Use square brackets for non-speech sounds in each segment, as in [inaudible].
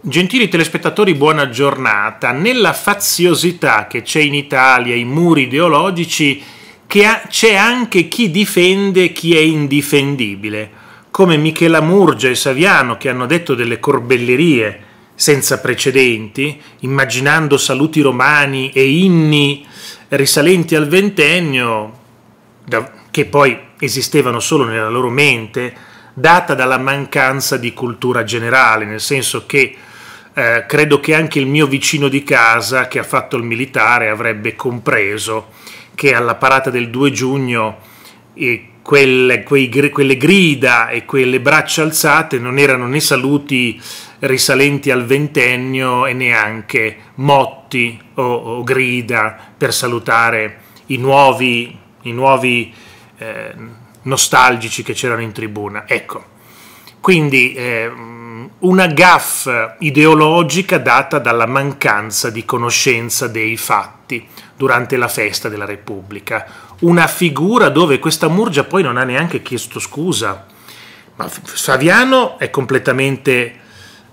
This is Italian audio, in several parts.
Gentili telespettatori, buona giornata. Nella faziosità che c'è in Italia, i muri ideologici, c'è anche chi difende chi è indifendibile, come Michela Murgia e Saviano che hanno detto delle corbellerie senza precedenti, immaginando saluti romani e inni risalenti al ventennio, che poi esistevano solo nella loro mente, data dalla mancanza di cultura generale, nel senso che eh, credo che anche il mio vicino di casa che ha fatto il militare avrebbe compreso che alla parata del 2 giugno e eh, quelle, quei, quelle grida e quelle braccia alzate non erano né saluti risalenti al ventennio e neanche motti o, o grida per salutare i nuovi, i nuovi eh, nostalgici che c'erano in tribuna. Ecco, quindi eh, una gaffa ideologica data dalla mancanza di conoscenza dei fatti durante la festa della Repubblica. Una figura dove questa Murgia poi non ha neanche chiesto scusa. Ma Saviano è completamente...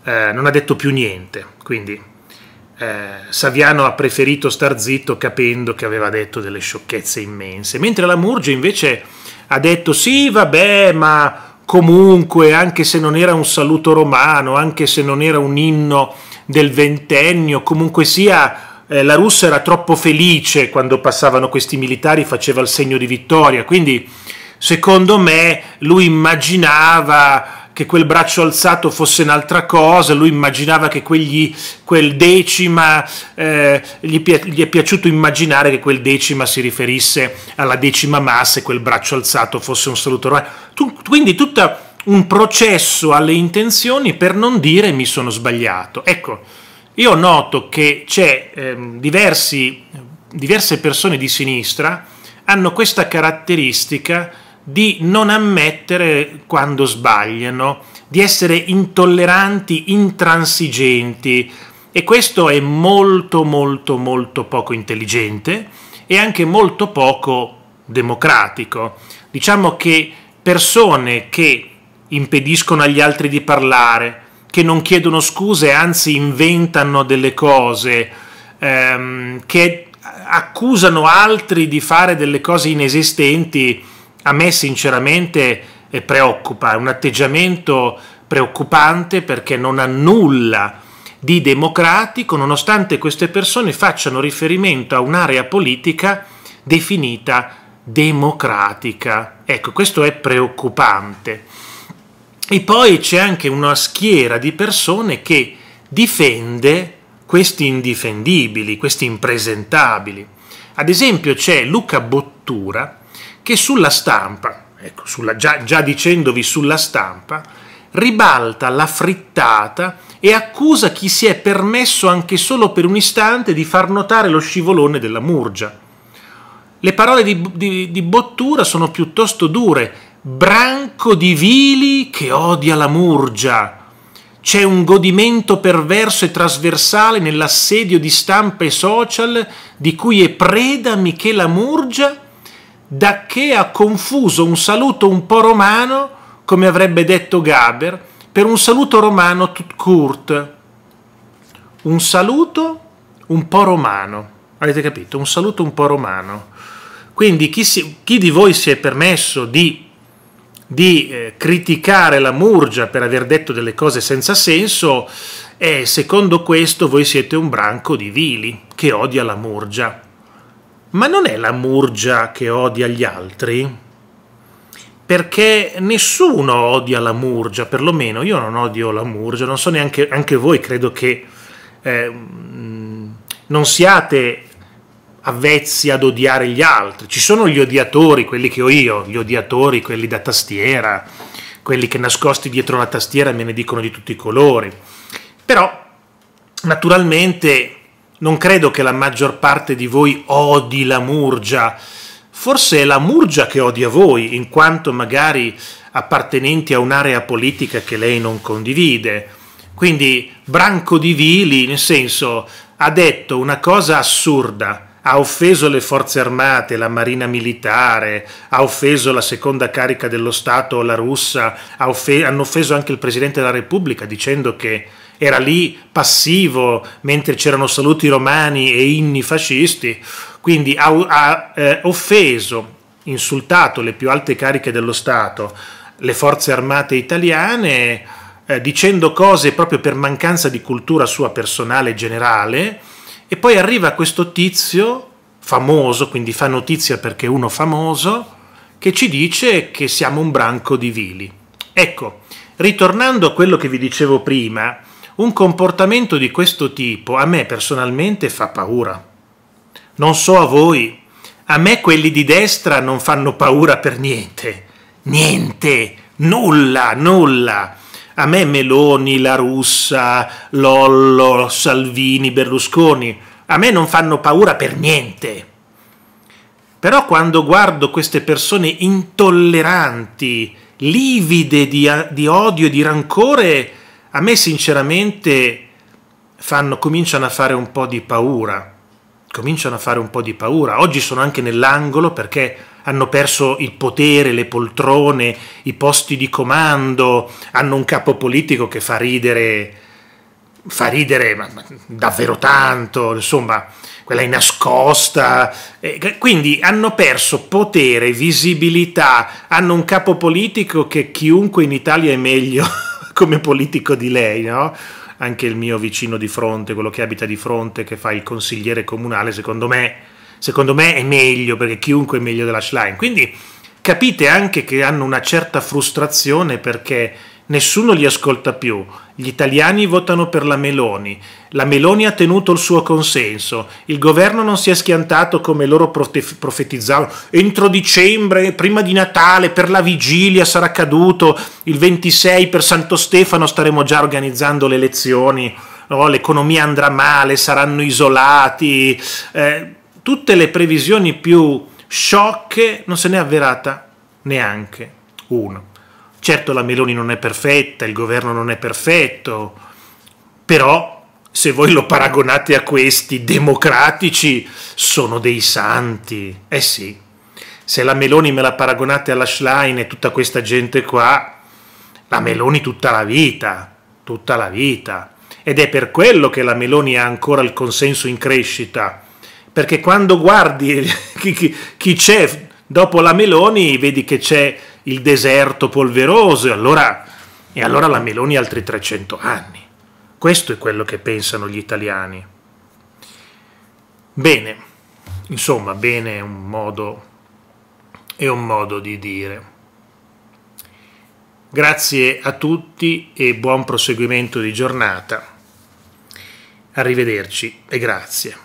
Eh, non ha detto più niente, quindi eh, Saviano ha preferito star zitto capendo che aveva detto delle sciocchezze immense, mentre la Murgia invece ha detto sì, vabbè, ma comunque, anche se non era un saluto romano, anche se non era un inno del ventennio, comunque sia eh, la Russia era troppo felice quando passavano questi militari, faceva il segno di vittoria, quindi secondo me lui immaginava che quel braccio alzato fosse un'altra cosa, lui immaginava che quegli, quel decima, eh, gli, gli, è piaciuto immaginare che quel decima si riferisse alla decima massa e quel braccio alzato fosse un saluto romano. Tu, quindi tutto un processo alle intenzioni per non dire mi sono sbagliato. Ecco, io noto che c'è ehm, diversi, diverse persone di sinistra hanno questa caratteristica di non ammettere quando sbagliano, di essere intolleranti, intransigenti e questo è molto molto molto poco intelligente e anche molto poco democratico. Diciamo che persone che impediscono agli altri di parlare, che non chiedono scuse, anzi inventano delle cose, ehm, che accusano altri di fare delle cose inesistenti, a me sinceramente eh, preoccupa, è un atteggiamento preoccupante perché non ha nulla di democratico nonostante queste persone facciano riferimento a un'area politica definita democratica. Ecco, questo è preoccupante. E poi c'è anche una schiera di persone che difende questi indifendibili, questi impresentabili. Ad esempio c'è Luca Bottura, che sulla stampa, ecco, sulla, già, già dicendovi sulla stampa, ribalta la frittata e accusa chi si è permesso anche solo per un istante di far notare lo scivolone della Murgia. Le parole di, di, di Bottura sono piuttosto dure. Branco di vili che odia la Murgia. C'è un godimento perverso e trasversale nell'assedio di stampa e social di cui è preda Michela Murgia da che ha confuso un saluto un po' romano, come avrebbe detto Gaber, per un saluto romano tout court. Un saluto un po' romano, avete capito? Un saluto un po' romano. Quindi chi, si, chi di voi si è permesso di, di eh, criticare la Murgia per aver detto delle cose senza senso, eh, secondo questo voi siete un branco di vili che odia la Murgia ma non è la murgia che odia gli altri? Perché nessuno odia la murgia, perlomeno io non odio la murgia, non so neanche anche voi, credo che eh, mm, non siate avvezzi ad odiare gli altri. Ci sono gli odiatori, quelli che ho io, gli odiatori, quelli da tastiera, quelli che nascosti dietro la tastiera me ne dicono di tutti i colori. Però naturalmente non credo che la maggior parte di voi odi la Murgia, forse è la Murgia che odia voi, in quanto magari appartenenti a un'area politica che lei non condivide. Quindi Branco di Vili, nel senso, ha detto una cosa assurda, ha offeso le forze armate, la marina militare, ha offeso la seconda carica dello Stato, la russa, ha offe- hanno offeso anche il Presidente della Repubblica dicendo che era lì passivo mentre c'erano saluti romani e inni fascisti, quindi ha, ha eh, offeso, insultato le più alte cariche dello Stato, le forze armate italiane, eh, dicendo cose proprio per mancanza di cultura sua personale e generale, e poi arriva questo tizio famoso, quindi fa notizia perché è uno famoso, che ci dice che siamo un branco di vili. Ecco, ritornando a quello che vi dicevo prima, un comportamento di questo tipo a me personalmente fa paura. Non so a voi, a me quelli di destra non fanno paura per niente. Niente, nulla, nulla. A me Meloni, La Russa, Lollo, Salvini, Berlusconi, a me non fanno paura per niente. Però quando guardo queste persone intolleranti, livide di, di odio e di rancore, a me sinceramente fanno, cominciano a fare un po' di paura. Cominciano a fare un po' di paura. Oggi sono anche nell'angolo perché hanno perso il potere, le poltrone, i posti di comando, hanno un capo politico che fa ridere, fa ridere ma, ma, davvero tanto, insomma, quella è nascosta. Eh, quindi hanno perso potere, visibilità, hanno un capo politico che chiunque in Italia è meglio. [laughs] come politico di lei, no? Anche il mio vicino di fronte, quello che abita di fronte, che fa il consigliere comunale, secondo me, secondo me è meglio perché chiunque è meglio della Schlein. Quindi capite anche che hanno una certa frustrazione perché nessuno li ascolta più. Gli italiani votano per la Meloni. La Meloni ha tenuto il suo consenso. Il governo non si è schiantato come loro profetizzavano. Entro dicembre, prima di Natale, per la vigilia sarà caduto. Il 26 per Santo Stefano staremo già organizzando le elezioni. Oh, l'economia andrà male, saranno isolati. Eh, tutte le previsioni più sciocche non se ne è avverata neanche una. Certo la Meloni non è perfetta, il governo non è perfetto, però se voi lo paragonate a questi democratici sono dei santi. Eh sì, se la Meloni me la paragonate alla Schlein e tutta questa gente qua, la Meloni tutta la vita, tutta la vita. Ed è per quello che la Meloni ha ancora il consenso in crescita, perché quando guardi [laughs] chi, chi, chi c'è dopo la Meloni vedi che c'è il deserto polveroso e allora, e allora la Meloni altri 300 anni. Questo è quello che pensano gli italiani. Bene, insomma, bene è un modo, è un modo di dire. Grazie a tutti e buon proseguimento di giornata. Arrivederci e grazie.